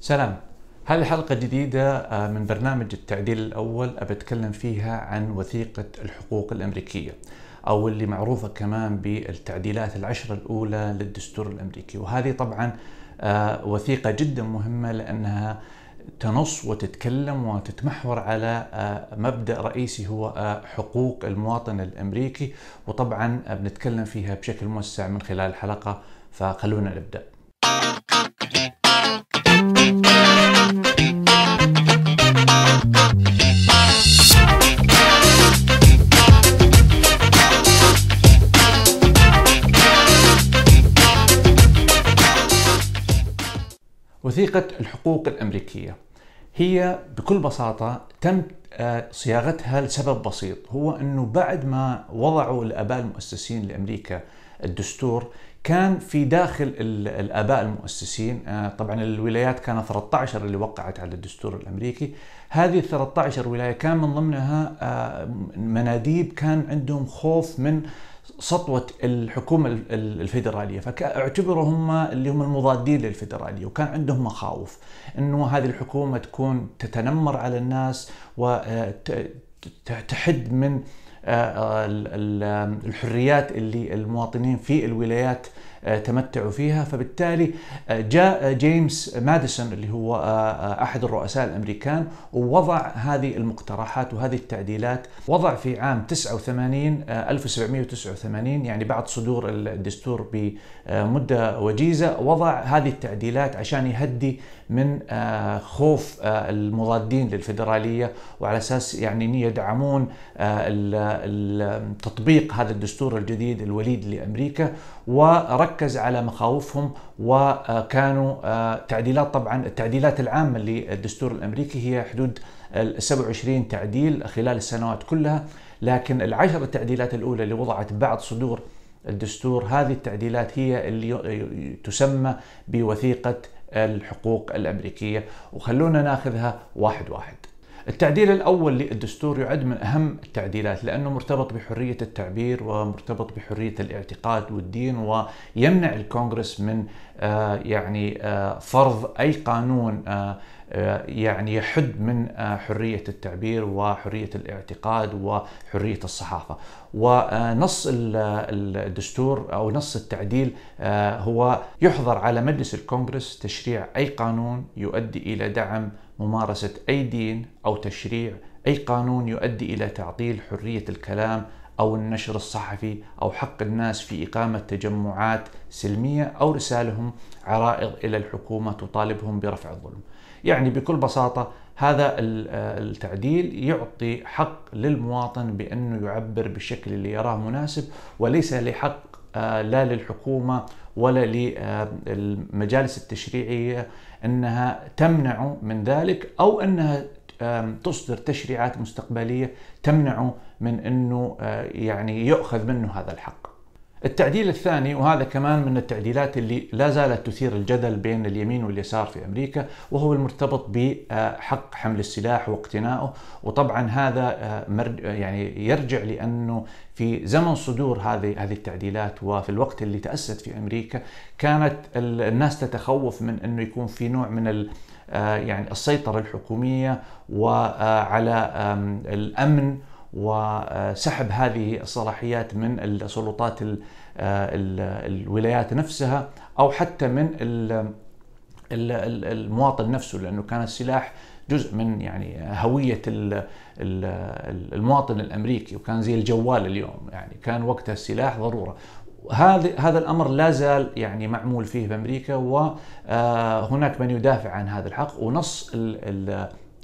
سلام هذه حلقة جديدة آه، من برنامج التعديل الأول أتكلم فيها عن وثيقة الحقوق الأمريكية أو اللي معروفة كمان بالتعديلات العشرة الأولى للدستور الأمريكي وهذه طبعا آه، وثيقة جدا مهمة لأنها تنص وتتكلم وتتمحور على آه، مبدا رئيسي هو حقوق المواطن الامريكي وطبعا بنتكلم فيها بشكل موسع من خلال الحلقه فخلونا نبدا. وثيقة الحقوق الأمريكية هي بكل بساطة تم آه، صياغتها لسبب بسيط هو أنه بعد ما وضعوا الآباء المؤسسين لأمريكا الدستور كان في داخل الآباء المؤسسين آه، طبعا الولايات كانت 13 اللي وقعت على الدستور الأمريكي هذه 13 ولاية كان من ضمنها آه، مناديب كان عندهم خوف من سطوة الحكومة الفيدرالية فاعتبروا هم اللي هم المضادين للفيدرالية وكان عندهم مخاوف أنه هذه الحكومة تكون تتنمر على الناس وتحد آه، من آه، آه، الحريات اللي المواطنين في الولايات آه، تمتعوا فيها فبالتالي آه، جاء آه، جيمس ماديسون اللي هو أحد الرؤساء الأمريكان ووضع هذه المقترحات وهذه التعديلات وضع في عام 89 1789 يعني بعد صدور الدستور بمدة وجيزة وضع هذه التعديلات عشان يهدي من خوف المضادين للفيدرالية وعلى أساس يعني يدعمون تطبيق هذا الدستور الجديد الوليد لأمريكا وركز على مخاوفهم وكانوا آه، تعديلات طبعا التعديلات العامة للدستور الأمريكي هي حدود 27 تعديل خلال السنوات كلها لكن العشر التعديلات الأولى اللي وضعت بعد صدور الدستور هذه التعديلات هي اللي تسمى بوثيقة الحقوق الأمريكية وخلونا ناخذها واحد واحد التعديل الأول للدستور يعد من أهم التعديلات لأنه مرتبط بحرية التعبير ومرتبط بحرية الاعتقاد والدين ويمنع الكونغرس من آه، يعني آه، فرض أي قانون آه، آه، يعني يحد من آه، حرية التعبير وحرية الاعتقاد وحرية الصحافة ونص الدستور أو نص التعديل آه، هو يحظر على مجلس الكونغرس تشريع أي قانون يؤدي إلى دعم ممارسة أي دين أو تشريع أي قانون يؤدي إلى تعطيل حرية الكلام أو النشر الصحفي أو حق الناس في إقامة تجمعات سلمية أو رسالهم عرائض إلى الحكومة تطالبهم برفع الظلم يعني بكل بساطه هذا آه، التعديل يعطي حق للمواطن بانه يعبر بالشكل اللي يراه مناسب وليس لحق آه، لا للحكومه ولا للمجالس آه، التشريعيه انها تمنع من ذلك او انها تصدر تشريعات مستقبليه تمنعه من انه يعني يؤخذ منه هذا الحق. التعديل الثاني وهذا كمان من التعديلات اللي لا زالت تثير الجدل بين اليمين واليسار في امريكا وهو المرتبط بحق حمل السلاح واقتنائه وطبعا هذا آه، يعني يرجع لانه في زمن صدور هذه هذه التعديلات وفي الوقت اللي تاسست في امريكا كانت الناس تتخوف من انه يكون في نوع من ال آه، يعني السيطرة الحكومية وعلى آه، الأمن وسحب هذه الصلاحيات من السلطات آه، الولايات نفسها او حتى من المواطن نفسه لانه كان السلاح جزء من يعني هويه المواطن الامريكي وكان زي الجوال اليوم يعني كان وقتها السلاح ضروره هذا هذا الامر لا زال يعني معمول فيه بامريكا وهناك آه، من يدافع عن هذا الحق ونص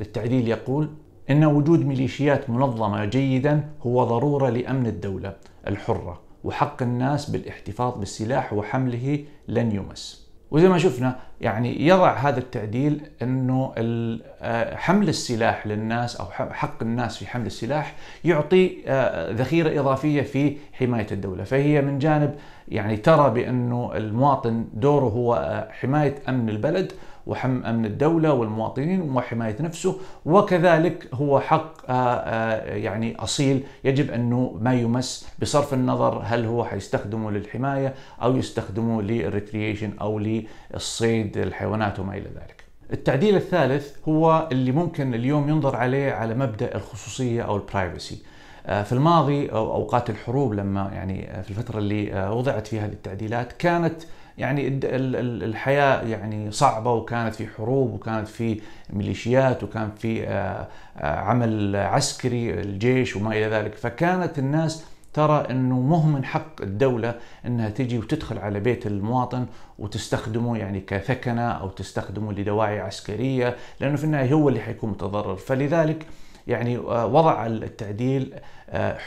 التعديل يقول إن وجود ميليشيات منظمة جيدا هو ضرورة لأمن الدولة الحرة وحق الناس بالاحتفاظ بالسلاح وحمله لن يمس وزي ما شفنا يعني يضع هذا التعديل انه آه، حمل السلاح للناس او حق الناس في حمل السلاح يعطي آه، ذخيره اضافيه في حمايه الدوله، فهي من جانب يعني ترى بانه المواطن دوره هو آه، حمايه امن البلد وحم أمن الدولة والمواطنين وحماية نفسه وكذلك هو حق آه، آه، يعني أصيل يجب أنه ما يمس بصرف النظر هل هو حيستخدمه للحماية أو يستخدمه للريكرييشن أو للصيد الحيوانات وما إلى ذلك التعديل الثالث هو اللي ممكن اليوم ينظر عليه على مبدأ الخصوصية أو البرايفسي آه، في الماضي أو أوقات الحروب لما يعني في الفترة اللي وضعت فيها هذه التعديلات كانت يعني الحياه يعني صعبه وكانت في حروب وكانت في ميليشيات وكان في آه، آه، عمل عسكري الجيش وما الى ذلك فكانت الناس ترى انه مو من حق الدوله انها تجي وتدخل على بيت المواطن وتستخدمه يعني كثكنه او تستخدمه لدواعي عسكريه لانه في النهايه هو اللي حيكون متضرر فلذلك يعني آه، وضع التعديل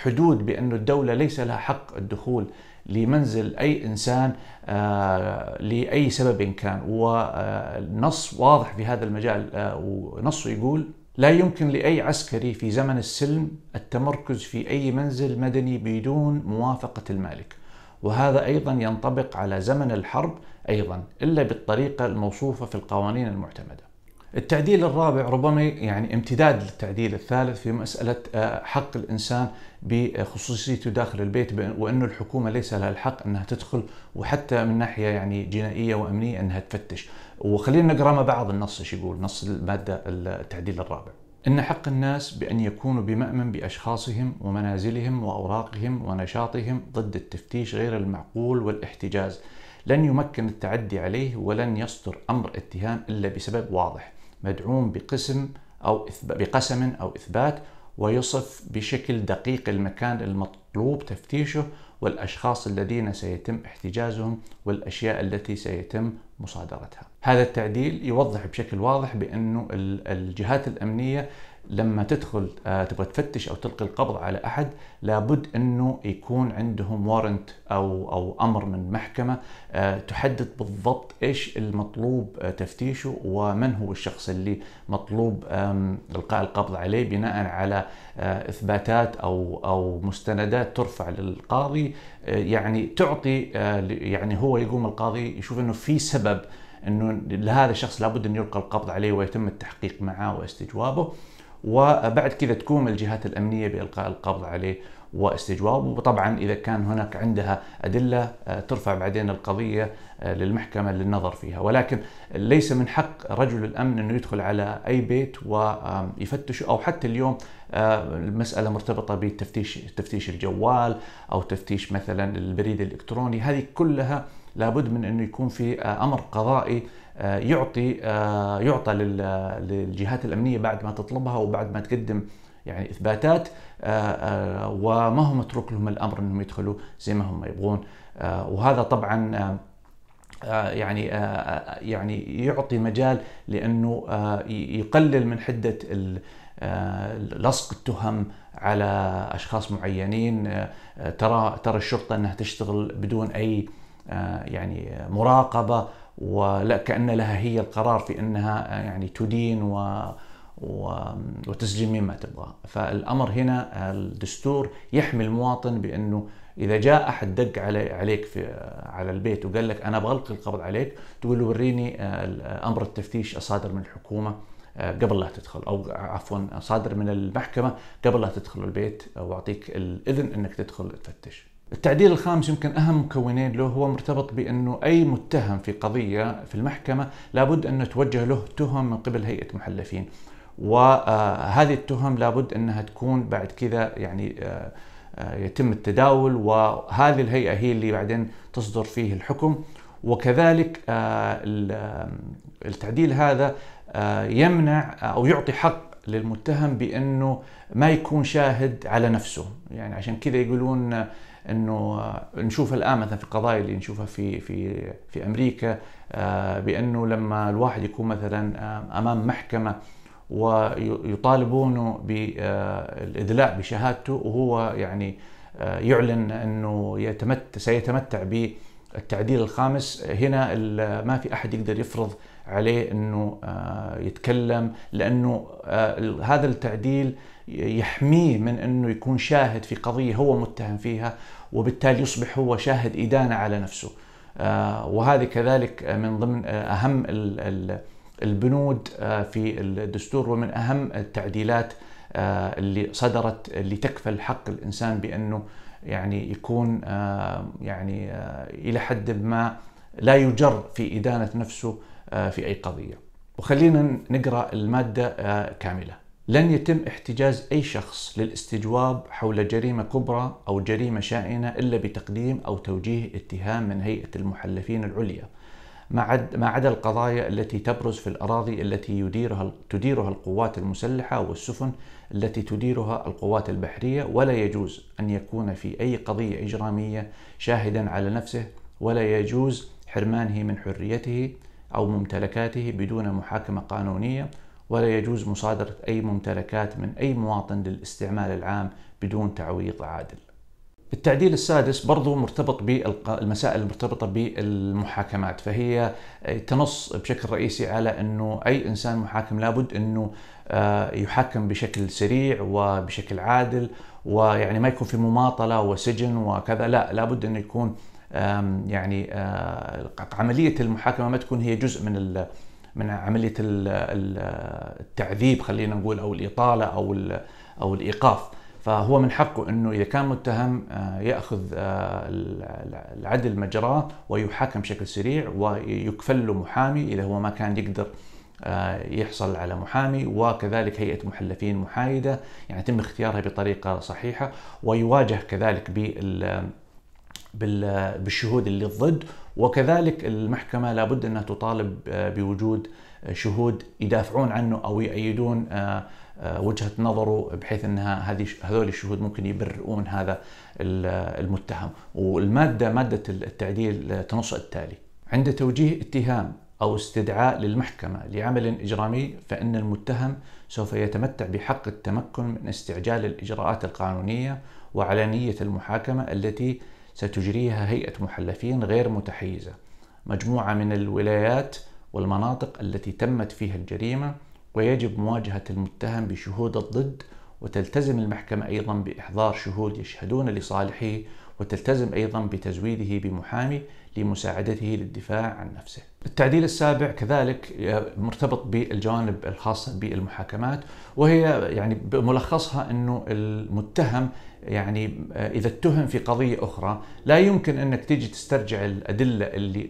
حدود بأن الدولة ليس لها حق الدخول لمنزل اي انسان آه، لاي سبب كان والنص واضح في هذا المجال آه، ونصه يقول لا يمكن لاي عسكري في زمن السلم التمركز في اي منزل مدني بدون موافقه المالك وهذا ايضا ينطبق على زمن الحرب ايضا الا بالطريقه الموصوفه في القوانين المعتمده التعديل الرابع ربما يعني امتداد للتعديل الثالث في مسألة آه، حق الإنسان بخصوصيته داخل البيت وأن الحكومة ليس لها الحق أنها تدخل وحتى من ناحية يعني جنائية وأمنية أنها تفتش وخلينا نقرأ مع بعض النص ايش يقول نص المادة التعديل الرابع إن حق الناس بأن يكونوا بمأمن بأشخاصهم ومنازلهم وأوراقهم ونشاطهم ضد التفتيش غير المعقول والاحتجاز لن يمكن التعدي عليه ولن يصدر أمر اتهام إلا بسبب واضح مدعوم بقسم أو بقسم أو إثبات ويصف بشكل دقيق المكان المطلوب تفتيشه والأشخاص الذين سيتم احتجازهم والأشياء التي سيتم مصادرتها هذا التعديل يوضح بشكل واضح بأن الجهات الأمنية لما تدخل آه، تبغى تفتش او تلقي القبض على احد لابد انه يكون عندهم وارنت او او امر من محكمه آه، تحدد بالضبط ايش المطلوب آه، تفتيشه ومن هو الشخص اللي مطلوب القاء القبض عليه بناء على اثباتات او او مستندات ترفع للقاضي يعني تعطي يعني هو يقوم القاضي يشوف انه في سبب انه لهذا الشخص لابد ان يلقى القبض عليه ويتم التحقيق معه واستجوابه وبعد كذا تقوم الجهات الامنيه بالقاء القبض عليه واستجوابه وطبعا اذا كان هناك عندها ادله آه، ترفع بعدين القضيه آه، للمحكمه للنظر فيها ولكن ليس من حق رجل الامن انه يدخل على اي بيت ويفتش او حتى اليوم المساله آه، مرتبطه بتفتيش تفتيش الجوال او تفتيش مثلا البريد الالكتروني هذه كلها لابد من انه يكون في آه، امر قضائي آه، يعطي آه، يعطى للجهات الامنيه بعد ما تطلبها وبعد ما تقدم يعني اثباتات وما هو متروك لهم الامر انهم يدخلوا زي ما هم يبغون وهذا طبعا يعني يعني يعطي مجال لانه يقلل من حده لصق التهم على اشخاص معينين ترى ترى الشرطه انها تشتغل بدون اي آه، يعني مراقبة وكأن لها هي القرار في أنها آه، يعني تدين و وتسجل مما تبغى فالأمر هنا الدستور يحمي المواطن بأنه إذا جاء أحد دق علي عليك في آه، على البيت وقال لك أنا بغلق القبض عليك تقول له وريني أمر التفتيش الصادر من الحكومة قبل لا تدخل او عفوا صادر من المحكمه قبل لا تدخل البيت واعطيك الاذن انك تدخل تفتش التعديل الخامس يمكن اهم مكونين له هو مرتبط بانه اي متهم في قضيه في المحكمه لابد انه توجه له تهم من قبل هيئه محلفين وهذه آه، التهم لابد انها تكون بعد كذا يعني آه، آه، يتم التداول وهذه الهيئه هي اللي بعدين تصدر فيه الحكم وكذلك التعديل هذا يمنع او يعطي حق للمتهم بانه ما يكون شاهد على نفسه يعني عشان كذا يقولون انه نشوف الان مثلا في القضايا اللي نشوفها في في في امريكا آه، بانه لما الواحد يكون مثلا آه، امام محكمه ويطالبونه بالادلاء آه، بشهادته وهو يعني يعلن انه يتمتع سيتمتع بالتعديل الخامس هنا ما في احد يقدر يفرض عليه انه يتكلم لانه هذا التعديل يحميه من انه يكون شاهد في قضيه هو متهم فيها وبالتالي يصبح هو شاهد ادانه على نفسه آه، وهذه كذلك من ضمن آه، اهم البنود آه، في الدستور ومن اهم التعديلات اللي صدرت اللي تكفل حق الانسان بانه يعني يكون يعني الى حد ما لا يجر في ادانه نفسه في اي قضيه. وخلينا نقرا الماده كامله. لن يتم احتجاز أي شخص للاستجواب حول جريمة كبرى أو جريمة شائنة إلا بتقديم أو توجيه اتهام من هيئة المحلفين العليا ما عدا القضايا التي تبرز في الأراضي التي يديرها تديرها القوات المسلحة والسفن التي تديرها القوات البحرية ولا يجوز أن يكون في أي قضية إجرامية شاهدا على نفسه ولا يجوز حرمانه من حريته أو ممتلكاته بدون محاكمة قانونية ولا يجوز مصادرة أي ممتلكات من أي مواطن للاستعمال العام بدون تعويض عادل التعديل السادس برضو مرتبط بالمسائل المرتبطة بالمحاكمات فهي تنص بشكل رئيسي على أنه أي إنسان محاكم لابد أنه آه، يحاكم بشكل سريع وبشكل عادل ويعني ما يكون في مماطلة وسجن وكذا لا لابد أنه يكون يعني آه، عملية المحاكمة ما تكون هي جزء من من عمليه التعذيب خلينا نقول او الاطاله او او الايقاف فهو من حقه انه اذا كان متهم آه، ياخذ آه، العدل مجراه ويحاكم بشكل سريع ويكفل له محامي اذا هو ما كان يقدر آه، يحصل على محامي وكذلك هيئه محلفين محايده يعني يتم اختيارها بطريقه صحيحه ويواجه كذلك بال بالشهود اللي ضد وكذلك المحكمة لابد أنها تطالب آه، بوجود آه، شهود يدافعون عنه أو يؤيدون آه، وجهة نظره بحيث أنها هذه هذول الشهود ممكن يبرئون هذا المتهم والمادة مادة التعديل تنص التالي عند توجيه اتهام أو استدعاء للمحكمة لعمل إجرامي فإن المتهم سوف يتمتع بحق التمكن من استعجال الإجراءات القانونية نية المحاكمة التي ستجريها هيئة محلفين غير متحيزة مجموعة من الولايات والمناطق التي تمت فيها الجريمة ويجب مواجهة المتهم بشهود الضد وتلتزم المحكمة أيضا بإحضار شهود يشهدون لصالحه وتلتزم أيضا بتزويده بمحامي لمساعدته للدفاع عن نفسه. التعديل السابع كذلك آه، مرتبط بالجوانب الخاصة بالمحاكمات وهي يعني بملخصها انه المتهم يعني آه، اذا اتهم في قضية اخرى لا يمكن انك تيجي تسترجع الادلة اللي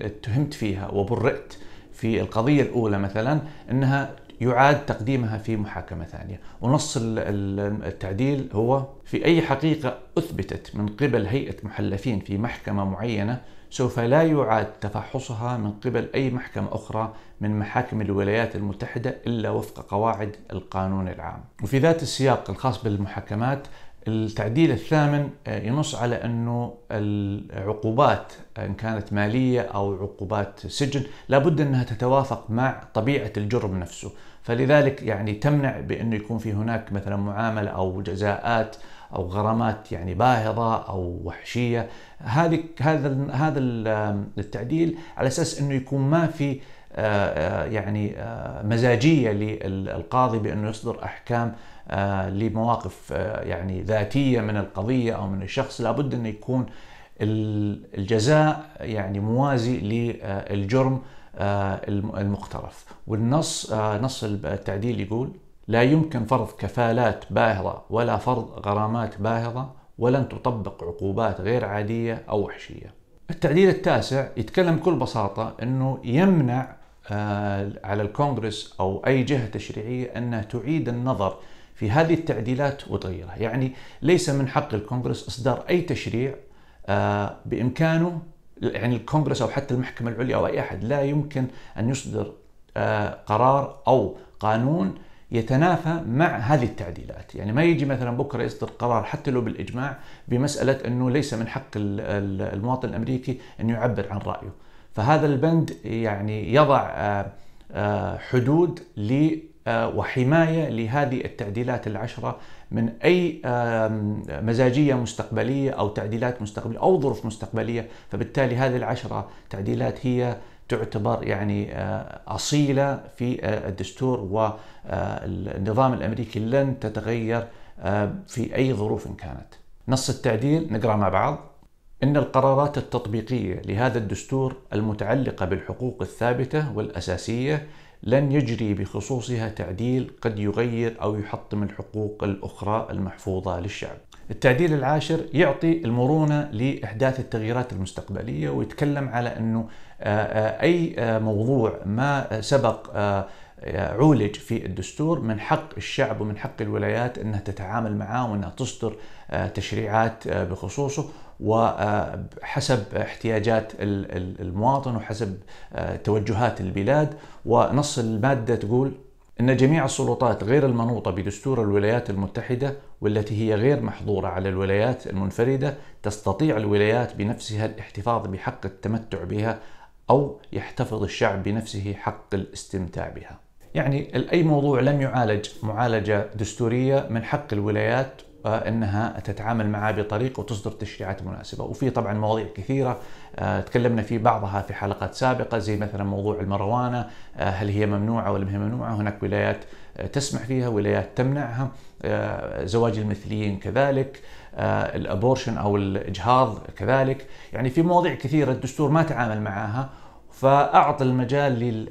اتهمت فيها وبرئت في القضية الأولى مثلا أنها يعاد تقديمها في محاكمة ثانية ونص التعديل هو في أي حقيقة أثبتت من قبل هيئة محلفين في محكمة معينة سوف لا يعاد تفحصها من قبل أي محكمة أخرى من محاكم الولايات المتحدة إلا وفق قواعد القانون العام وفي ذات السياق الخاص بالمحاكمات التعديل الثامن آه، ينص على انه العقوبات ان كانت ماليه او عقوبات سجن لابد انها تتوافق مع طبيعه الجرم نفسه فلذلك يعني تمنع بانه يكون في هناك مثلا معامله او جزاءات او غرامات يعني باهظه او وحشيه هذه هذا هذا التعديل على اساس انه يكون ما في آه، آه، يعني آه، مزاجيه للقاضي بانه يصدر احكام لمواقف يعني ذاتيه من القضيه او من الشخص لابد انه يكون الجزاء يعني موازي للجرم آه، المقترف والنص آه، نص التعديل يقول لا يمكن فرض كفالات باهظة ولا فرض غرامات باهظة ولن تطبق عقوبات غير عادية أو وحشية التعديل التاسع يتكلم بكل بساطة أنه يمنع آه، على الكونغرس أو أي جهة تشريعية أنها تعيد النظر في هذه التعديلات وتغيرها يعني ليس من حق الكونغرس إصدار أي تشريع بإمكانه يعني الكونغرس او حتى المحكمه العليا او اي احد لا يمكن ان يصدر آه، قرار او قانون يتنافى مع هذه التعديلات يعني ما يجي مثلا بكرة يصدر قرار حتى لو بالإجماع بمسألة أنه ليس من حق المواطن الأمريكي أن يعبر عن رأيه فهذا البند يعني يضع آه، آه، حدود آه، وحمايه لهذه التعديلات العشره من اي مزاجيه مستقبليه او تعديلات مستقبليه او ظروف مستقبليه، فبالتالي هذه العشره تعديلات هي تعتبر يعني آه، اصيله في آه، الدستور والنظام الامريكي لن تتغير في اي ظروف كانت. نص التعديل نقرا مع بعض. ان القرارات التطبيقيه لهذا الدستور المتعلقه بالحقوق الثابته والاساسيه لن يجري بخصوصها تعديل قد يغير أو يحطم الحقوق الأخرى المحفوظة للشعب التعديل العاشر يعطي المرونة لإحداث التغييرات المستقبلية ويتكلم على أنه آه، آه، أي آه، موضوع ما سبق عولج في الدستور من حق الشعب ومن حق الولايات انها تتعامل معه وانها تصدر تشريعات بخصوصه وحسب احتياجات المواطن وحسب آه، توجهات البلاد ونص الماده تقول ان جميع السلطات غير المنوطه بدستور الولايات المتحده والتي هي غير محظوره على الولايات المنفرده تستطيع الولايات بنفسها الاحتفاظ بحق التمتع بها او يحتفظ الشعب بنفسه حق الاستمتاع بها. يعني اي موضوع لم يعالج معالجه دستوريه من حق الولايات انها تتعامل معها بطريقه وتصدر تشريعات مناسبه، وفي طبعا مواضيع كثيره آه، تكلمنا في بعضها في حلقات سابقه زي مثلا موضوع المروانه، آه، هل هي ممنوعه ولا ما هي ممنوعه؟ هناك ولايات آه، تسمح فيها، ولايات تمنعها، زواج المثليين كذلك، الابورشن او الاجهاض كذلك، يعني في مواضيع كثيره الدستور ما تعامل معها فاعطى المجال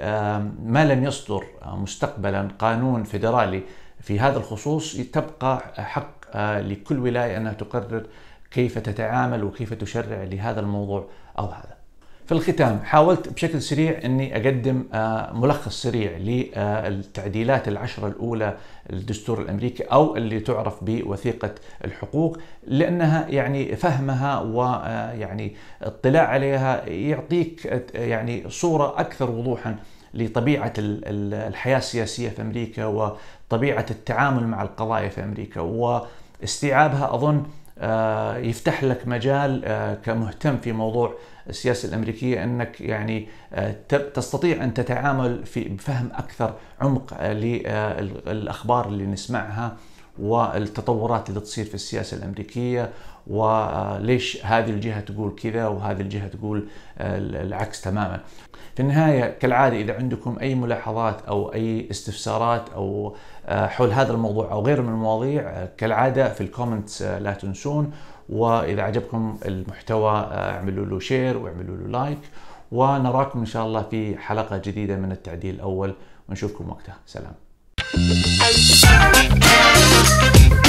ما لم يصدر مستقبلا قانون فيدرالي في هذا الخصوص تبقى حق آه، لكل ولايه انها تقرر كيف تتعامل وكيف تشرع لهذا الموضوع او هذا. في الختام حاولت بشكل سريع اني اقدم آه، ملخص سريع للتعديلات العشره الاولى للدستور الامريكي او اللي تعرف بوثيقه الحقوق لانها يعني فهمها ويعني آه، اطلاع عليها يعطيك يعني صوره اكثر وضوحا لطبيعه الحياه السياسيه في امريكا وطبيعه التعامل مع القضايا في امريكا واستيعابها اظن آه، يفتح لك مجال آه، كمهتم في موضوع السياسه الامريكيه انك يعني آه، تستطيع ان تتعامل في بفهم اكثر عمق للاخبار اللي نسمعها والتطورات اللي تصير في السياسه الامريكيه وليش هذه الجهه تقول كذا وهذه الجهه تقول العكس تماما. في النهاية كالعادة إذا عندكم أي ملاحظات أو أي استفسارات أو آه، حول هذا الموضوع أو غيره من المواضيع آه، كالعادة في الكومنتس آه، لا تنسون وإذا عجبكم المحتوى اعملوا له شير واعملوا له لايك ونراكم إن شاء الله في حلقة جديدة من التعديل الأول ونشوفكم وقتها سلام